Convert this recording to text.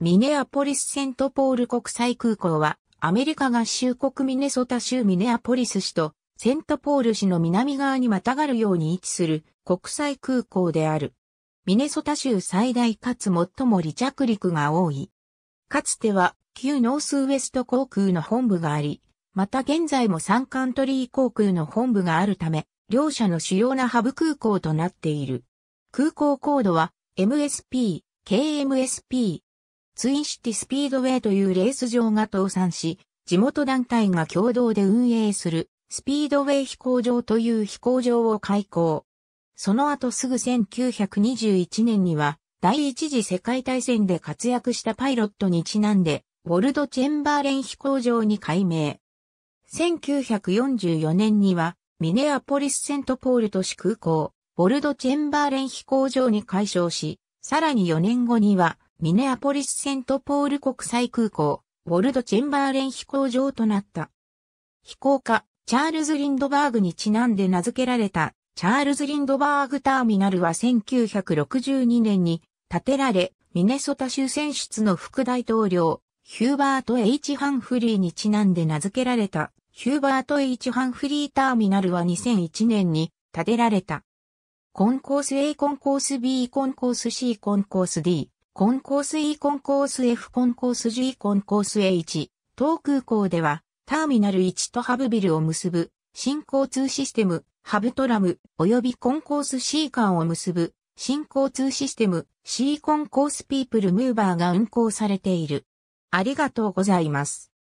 ミネアポリスセントポール国際空港は、アメリカ合衆国ミネソタ州ミネアポリス市とセントポール市の南側にまたがるように位置する国際空港である。ミネソタ州最大かつ最も離着陸が多い。かつては旧ノースウエスト航空の本部があり、また現在もサンカントリー航空の本部があるため、両社の主要なハブ空港となっている。空港コードは MSP、KMSP、ツインシティスピードウェイというレース場が倒産し、地元団体が共同で運営するスピードウェイ飛行場という飛行場を開港。その後すぐ1921年には第一次世界大戦で活躍したパイロットにちなんでウォルド・チェンバーレン飛行場に改名。1944年にはミネアポリス・セントポール都市空港、ウォルド・チェンバーレン飛行場に改称し、さらに4年後にはミネアポリスセントポール国際空港、ウォルド・チェンバーレン飛行場となった。飛行家、チャールズ・リンドバーグにちなんで名付けられた、チャールズ・リンドバーグターミナルは1962年に建てられ、ミネソタ州選出の副大統領、ヒューバート・ H・ ハンフリーにちなんで名付けられた、ヒューバート・ H・ ハンフリーターミナルは2001年に建てられた。コンコース A コンコース B コンコース C コンコース D コンコース E コンコース F コンコース G コンコース H、東空港では、ターミナル1とハブビルを結ぶ、新交通システム、ハブトラム、及びコンコース C 間を結ぶ、新交通システム、C コンコースピープルムーバーが運行されている。ありがとうございます。